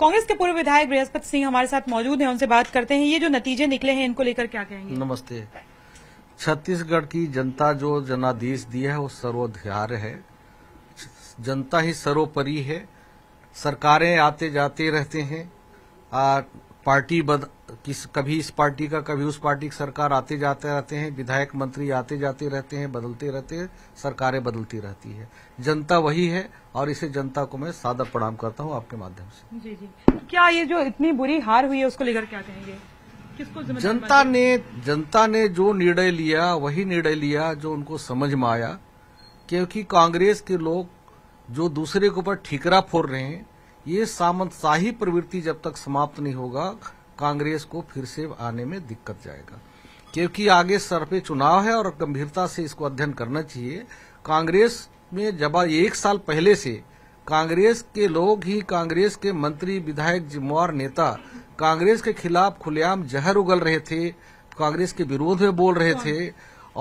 कांग्रेस के पूर्व विधायक बृहस्पति सिंह हमारे साथ मौजूद हैं उनसे बात करते हैं ये जो नतीजे निकले हैं इनको लेकर क्या कहेंगे नमस्ते छत्तीसगढ़ की जनता जो जनादेश दिया है वो सर्वोधार है जनता ही सर्वोपरि है सरकारें आते जाते रहते हैं आ, पार्टी बद, किस कभी इस पार्टी का कभी उस पार्टी की सरकार आते जाते रहते हैं विधायक मंत्री आते जाते रहते हैं बदलते रहते हैं सरकारें बदलती रहती है जनता वही है और इसे जनता को मैं सादर प्रणाम करता हूं आपके माध्यम से जी जी क्या ये जो इतनी बुरी हार हुई है उसको लेकर क्या कहेंगे किसको जनता ने जनता ने जो निर्णय लिया वही निर्णय लिया जो उनको समझ में आया क्योंकि कांग्रेस के लोग जो दूसरे के ऊपर ठीकरा फोड़ रहे हैं ये सामंतशाही प्रवृत्ति जब तक समाप्त नहीं होगा कांग्रेस को फिर से आने में दिक्कत जाएगा क्योंकि आगे सर पे चुनाव है और गंभीरता से इसको अध्ययन करना चाहिए कांग्रेस में जब एक साल पहले से कांग्रेस के लोग ही कांग्रेस के मंत्री विधायक जिम्मेवार नेता कांग्रेस के खिलाफ खुलेआम जहर उगल रहे थे कांग्रेस के विरोध में बोल रहे थे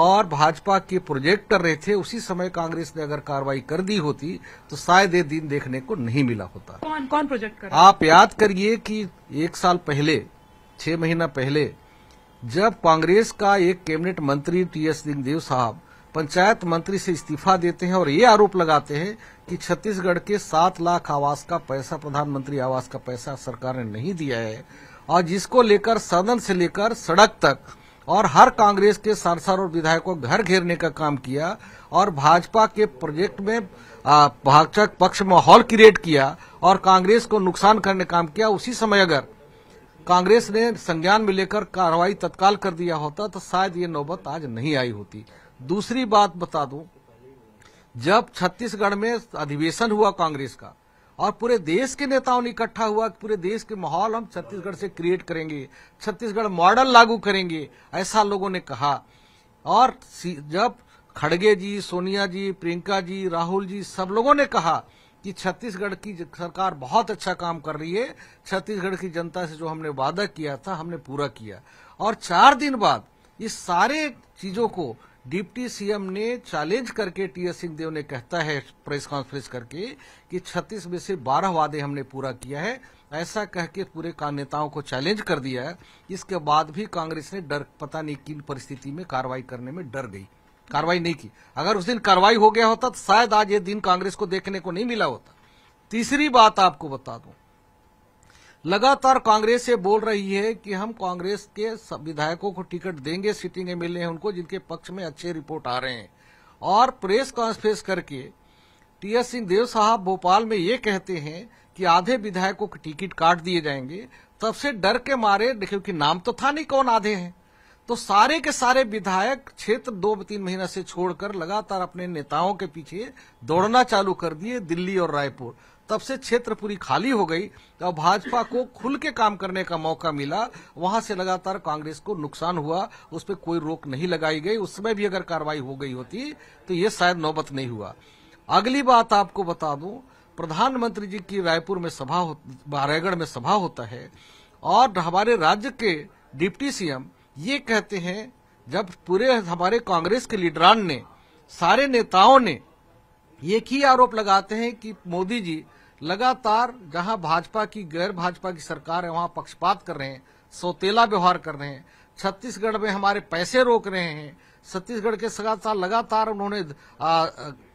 और भाजपा के प्रोजेक्ट कर रहे थे उसी समय कांग्रेस ने अगर कार्रवाई कर दी होती तो शायद ये दिन देखने को नहीं मिला होता कौन कौन प्रोजेक्ट कर आप याद करिए कि एक साल पहले छह महीना पहले जब कांग्रेस का एक कैबिनेट मंत्री टी एस सिंहदेव साहब पंचायत मंत्री से इस्तीफा देते हैं और ये आरोप लगाते हैं कि छत्तीसगढ़ के सात लाख आवास का पैसा प्रधानमंत्री आवास का पैसा सरकार ने नहीं दिया है और जिसको लेकर सदन से लेकर सड़क तक और हर कांग्रेस के सांसद और विधायक को घर घेरने का काम किया और भाजपा के प्रोजेक्ट में भाजपा पक्ष माहौल क्रिएट किया और कांग्रेस को नुकसान करने काम किया उसी समय अगर कांग्रेस ने संज्ञान में लेकर कार्रवाई तत्काल कर दिया होता तो शायद ये नौबत आज नहीं आई होती दूसरी बात बता दू जब छत्तीसगढ़ में अधिवेशन हुआ कांग्रेस का और पूरे देश के नेताओं ने इकट्ठा हुआ कि पूरे देश के माहौल हम छत्तीसगढ़ से क्रिएट करेंगे छत्तीसगढ़ मॉडल लागू करेंगे ऐसा लोगों ने कहा और जब खड़गे जी सोनिया जी प्रियंका जी राहुल जी सब लोगों ने कहा कि छत्तीसगढ़ की सरकार बहुत अच्छा काम कर रही है छत्तीसगढ़ की जनता से जो हमने वादा किया था हमने पूरा किया और चार दिन बाद इस सारे चीजों को डिप्टी सीएम ने चैलेंज करके टीएस सिंहदेव ने कहता है प्रेस कॉन्फ्रेंस करके कि 36 में से 12 वादे हमने पूरा किया है ऐसा कह के पूरे नेताओं को चैलेंज कर दिया है इसके बाद भी कांग्रेस ने डर पता नहीं किन परिस्थिति में कार्रवाई करने में डर गई कार्रवाई नहीं की अगर उस दिन कार्रवाई हो गया होता तो शायद आज ये दिन कांग्रेस को देखने को नहीं मिला होता तीसरी बात आपको बता दूं लगातार कांग्रेस से बोल रही है कि हम कांग्रेस के विधायकों को टिकट देंगे सिटिंग एम एल उनको जिनके पक्ष में अच्छे रिपोर्ट आ रहे हैं और प्रेस कॉन्फ्रेंस करके टी एस सिंह देव साहब भोपाल में ये कहते हैं कि आधे विधायकों के टिकट काट दिए जाएंगे तब से डर के मारे क्योंकि नाम तो था नहीं कौन आधे हैं तो सारे के सारे विधायक क्षेत्र दो तीन महीना से छोड़कर लगातार अपने नेताओं के पीछे दौड़ना चालू कर दिए दिल्ली और रायपुर तब से क्षेत्र पूरी खाली हो गई और भाजपा को खुल के काम करने का मौका मिला वहां से लगातार कांग्रेस को नुकसान हुआ उस पर कोई रोक नहीं लगाई गई समय भी अगर कार्रवाई हो गई होती तो ये शायद नौबत नहीं हुआ अगली बात आपको बता दू प्रधानमंत्री जी की रायपुर में सभा रायगढ़ में सभा होता है और हमारे राज्य के डिप्टी सीएम ये कहते हैं जब पूरे हमारे कांग्रेस के लीडरान ने सारे नेताओं ने एक ही आरोप लगाते हैं कि मोदी जी लगातार जहां भाजपा की गैर भाजपा की सरकार है वहां पक्षपात कर रहे हैं सौतेला व्यवहार कर रहे हैं छत्तीसगढ़ में हमारे पैसे रोक रहे हैं छत्तीसगढ़ के साथ लगातार उन्होंने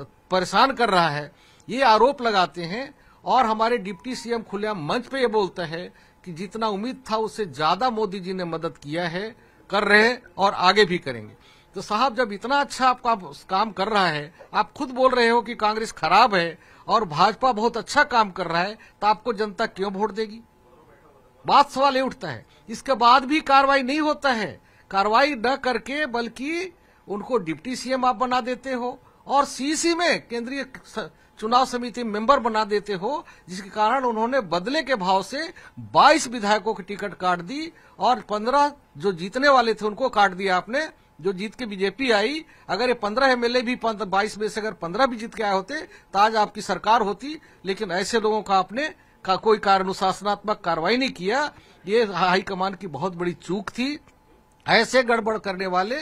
परेशान कर रहा है ये आरोप लगाते हैं और हमारे डिप्टी सीएम खुलिया मंच पे ये बोलता है कि जितना उम्मीद था उससे ज्यादा मोदी जी ने मदद किया है कर रहे हैं और आगे भी करेंगे तो साहब जब इतना अच्छा आपका आप काम कर रहा है आप खुद बोल रहे हो कि कांग्रेस खराब है और भाजपा बहुत अच्छा काम कर रहा है तो आपको जनता क्यों वोट देगी बात सवाल ये उठता है इसके बाद भी कार्रवाई नहीं होता है कार्रवाई न करके बल्कि उनको डिप्टी सीएम आप बना देते हो और सीसी में केंद्रीय चुनाव समिति मेंबर बना देते हो जिसके कारण उन्होंने बदले के भाव से 22 विधायकों की टिकट काट दी और 15 जो जीतने वाले थे उनको काट दिया आपने जो जीत के बीजेपी आई अगर ये पंद्रह एमएलए भी बाईस में से अगर पंद्रह भी जीत के आए होते तो आज आपकी सरकार होती लेकिन ऐसे लोगों का आपने का कोई अनुशासनात्मक कार्रवाई नहीं किया ये हाईकमान की बहुत बड़ी चूक थी ऐसे गड़बड़ करने वाले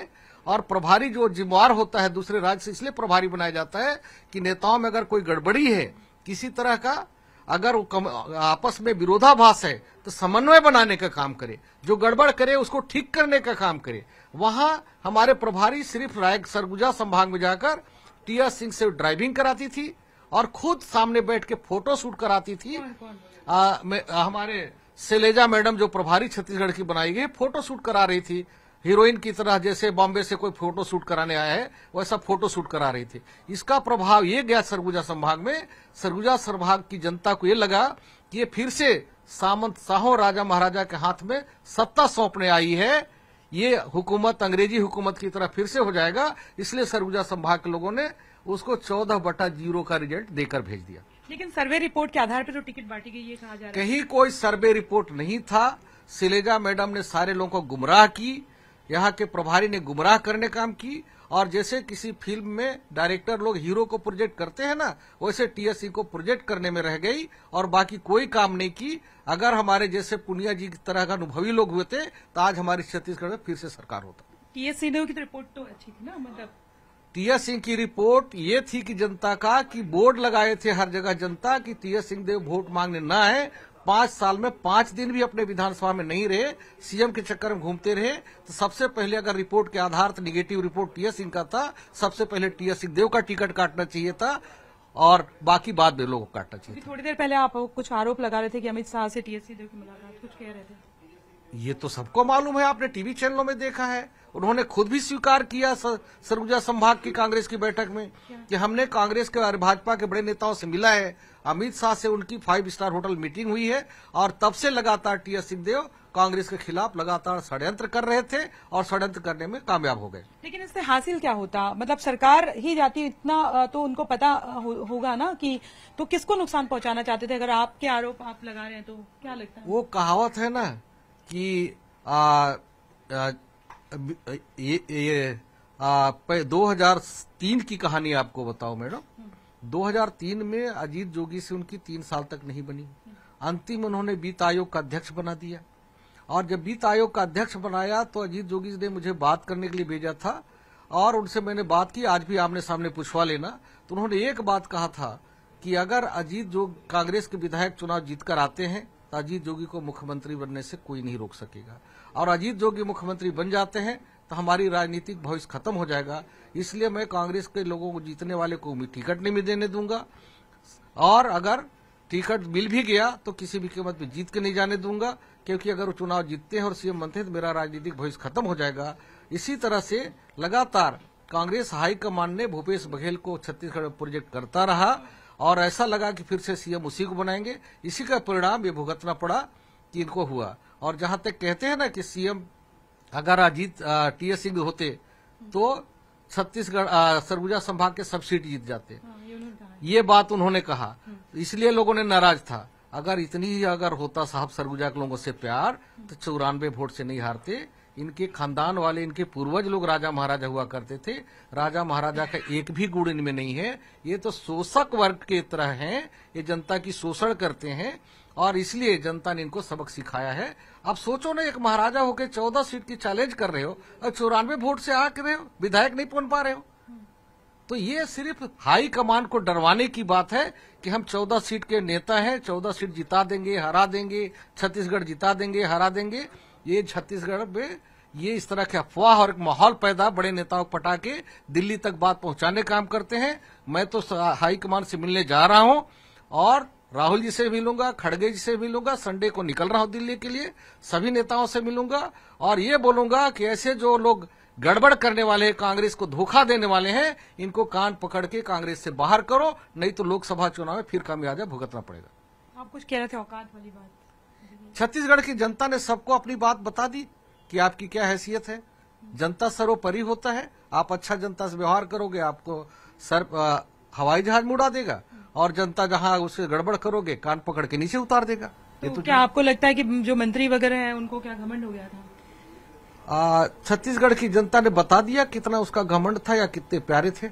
और प्रभारी जो जिम्मेवार होता है दूसरे राज्य से इसलिए प्रभारी बनाया जाता है कि नेताओं में अगर कोई गड़बड़ी है किसी तरह का अगर आपस में विरोधाभास है तो समन्वय बनाने का काम करे जो गड़बड़ करे उसको ठीक करने का काम करे वहां हमारे प्रभारी सिर्फ राय सरगुजा संभाग में जाकर टीआर सिंह से ड्राइविंग कराती थी और खुद सामने बैठ के फोटो शूट कराती थी आ, आ, हमारे सेलेजा मैडम जो प्रभारी छत्तीसगढ़ की बनाई गई फोटो शूट करा रही थी हीरोइन की तरह जैसे बॉम्बे से कोई फोटो शूट कराने आया है वैसा फोटो शूट करा रही थी इसका प्रभाव ये गया सरगुजा संभाग में सरगुजा संभाग की जनता को ये लगा कि ये फिर से सामंत साहो राजा महाराजा के हाथ में सत्ता सौंपने आई है ये हुकूमत अंग्रेजी हुकूमत की तरह फिर से हो जाएगा इसलिए सरगुजा संभाग के लोगों ने उसको चौदह बटा जीरो का रिजल्ट देकर भेज दिया लेकिन सर्वे रिपोर्ट के आधार पर तो टिकट बांटी गई ये कहा जा रहा है कहीं कोई सर्वे रिपोर्ट नहीं था सिलेजा मैडम ने सारे लोगों को गुमराह की यहाँ के प्रभारी ने गुमराह करने काम की और जैसे किसी फिल्म में डायरेक्टर लोग हीरो को प्रोजेक्ट करते हैं ना वैसे टीएससी को प्रोजेक्ट करने में रह गई और बाकी कोई काम नहीं की अगर हमारे जैसे पुनिया जी की तरह का अनुभवी लोग हुए थे तो आज हमारी छत्तीसगढ़ में फिर से सरकार होता टीएस सिंह की रिपोर्ट तो अच्छी थी ना मतलब टीएस सिंह की रिपोर्ट ये थी कि जनता का कि बोर्ड लगाए थे हर जगह जनता कि टीएस सिंह देव वोट मांगने न आए पांच साल में पांच दिन भी अपने विधानसभा में नहीं रहे सीएम के चक्कर में घूमते रहे तो सबसे पहले अगर रिपोर्ट के आधार पर निगेटिव रिपोर्ट टीएस सिंह का था सबसे पहले टीएस सिंहदेव का टिकट काटना चाहिए था और बाकी बाद में लोगों को काटना चाहिए थोड़ी देर पहले आप कुछ आरोप लगा रहे थे कि अमित शाह से टीएस सिंहदेव की मुलाकात कुछ कह रहे थे ये तो सबको मालूम है आपने टीवी चैनलों में देखा है उन्होंने खुद भी स्वीकार किया सरगुजा संभाग की कांग्रेस की बैठक में कि हमने कांग्रेस के और भाजपा के बड़े नेताओं से मिला है अमित शाह से उनकी फाइव स्टार होटल मीटिंग हुई है और तब से लगातार टी एस सिंहदेव कांग्रेस के खिलाफ लगातार षड्यंत्र कर रहे थे और षड्यंत्र करने में कामयाब हो गए लेकिन इससे हासिल क्या होता मतलब सरकार ही जाती इतना तो उनको पता हो, होगा ना कि तो किसको नुकसान पहुंचाना चाहते थे अगर आपके आरोप आप लगा रहे हैं तो क्या लगता है वो कहावत है ना कि आ, आ, ये, ये आ, दो हजार तीन की कहानी आपको बताओ मैडम 2003 में अजीत जोगी से उनकी तीन साल तक नहीं बनी अंतिम उन्होंने वित्त आयोग का अध्यक्ष बना दिया और जब वित्त आयोग का अध्यक्ष बनाया तो अजीत जोगी ने मुझे बात करने के लिए भेजा था और उनसे मैंने बात की आज भी आमने सामने पूछवा लेना तो उन्होंने एक बात कहा था कि अगर अजीत जोगी कांग्रेस के विधायक चुनाव जीतकर आते हैं अजीत जोगी को मुख्यमंत्री बनने से कोई नहीं रोक सकेगा और अजीत जोगी मुख्यमंत्री बन जाते हैं तो हमारी राजनीतिक भविष्य खत्म हो जाएगा इसलिए मैं कांग्रेस के लोगों को जीतने वाले को भी टिकट नहीं देने दूंगा और अगर टिकट मिल भी गया तो किसी भी कीमत पे जीत के नहीं जाने दूंगा क्योंकि अगर वो चुनाव जीतते हैं और सीएम बनते हैं तो मेरा राजनीतिक भविष्य खत्म हो जाएगा इसी तरह से लगातार कांग्रेस हाईकमान ने भूपेश बघेल को छत्तीसगढ़ प्रोजेक्ट करता रहा और ऐसा लगा कि फिर से सीएम उसी को बनाएंगे इसी का परिणाम ये भुगतना पड़ा कि इनको हुआ और जहां तक कहते हैं ना कि सीएम अगर अजीत टी एस सिंह होते तो छत्तीसगढ़ सरगुजा संभाग के सब सीट जीत जाते हाँ, ये बात उन्होंने कहा हाँ। इसलिए लोगों ने नाराज था अगर इतनी ही अगर होता साहब सरगुजा के लोगों से प्यार तो चौरानवे वोट से नहीं हारते इनके खानदान वाले इनके पूर्वज लोग राजा महाराजा हुआ करते थे राजा महाराजा का एक भी गुण इनमें नहीं है ये तो शोषक वर्ग के तरह हैं ये जनता की शोषण करते हैं और इसलिए जनता ने इनको सबक सिखाया है अब सोचो ना एक महाराजा होकर चौदह सीट की चैलेंज कर रहे हो और चौरानवे वोट से आ रहे हो विधायक नहीं पहुंच पा रहे हो तो ये सिर्फ हाई कमान को डरवाने की बात है कि हम 14 सीट के नेता हैं 14 सीट जिता देंगे हरा देंगे छत्तीसगढ़ जिता देंगे हरा देंगे ये छत्तीसगढ़ में ये इस तरह के अफवाह और एक माहौल पैदा बड़े नेताओं को पटा के दिल्ली तक बात पहुंचाने काम करते हैं मैं तो हाईकमान से मिलने जा रहा हूं और राहुल जी से मिलूंगा खड़गे जी से मिलूंगा संडे को निकल रहा हूं दिल्ली के लिए सभी नेताओं से मिलूंगा और ये बोलूंगा कि ऐसे जो लोग गड़बड़ करने वाले हैं कांग्रेस को धोखा देने वाले हैं इनको कान पकड़ के कांग्रेस से बाहर करो नहीं तो लोकसभा चुनाव में फिर कामयाब भुगतना पड़ेगा आप कुछ कह रहे थे औकात वाली बात छत्तीसगढ़ की जनता ने सबको अपनी बात बता दी कि आपकी क्या हैसियत है जनता सर्वोपरि होता है आप अच्छा जनता से व्यवहार करोगे आपको सर आ, हवाई जहाज में उड़ा देगा और जनता जहां उसे गड़बड़ करोगे कान पकड़ के नीचे उतार देगा तो ये तो क्या आपको लगता है कि जो मंत्री वगैरह हैं उनको क्या घमंड हो गया था छत्तीसगढ़ की जनता ने बता दिया कितना उसका घमंड था या कितने प्यारे थे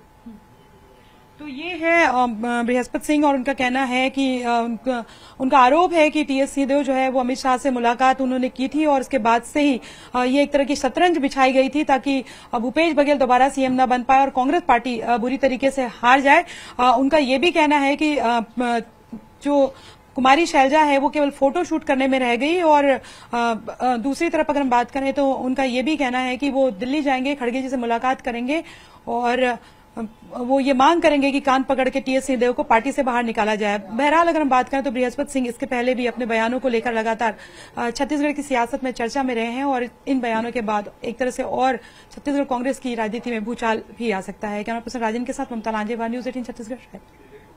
तो ये है बृहस्पत सिंह और उनका कहना है कि उनका आरोप है कि टीएस सिंहदेव जो है वो अमित शाह से मुलाकात उन्होंने की थी और उसके बाद से ही ये एक तरह की शतरंज बिछाई गई थी ताकि भूपेश बघेल दोबारा सीएम न बन पाए और कांग्रेस पार्टी बुरी तरीके से हार जाए उनका ये भी कहना है कि जो कुमारी शैलजा है वो केवल फोटो शूट करने में रह गई और दूसरी तरफ अगर हम बात करें तो उनका ये भी कहना है कि वो दिल्ली जाएंगे खड़गे जी से मुलाकात करेंगे और वो ये मांग करेंगे कि कान पकड़ के टीएस सिंहदेव को पार्टी से बाहर निकाला जाए बहरहाल अगर हम बात करें तो बृहस्पत सिंह इसके पहले भी अपने बयानों को लेकर लगातार छत्तीसगढ़ की सियासत में चर्चा में रहे हैं और इन बयानों के बाद एक तरह से और छत्तीसगढ़ कांग्रेस की राजनीति में भूचाल भी आ सकता है कैमरा पर्सन राजन के साथ ममता लांजेवा न्यूज एटीन छत्तीसगढ़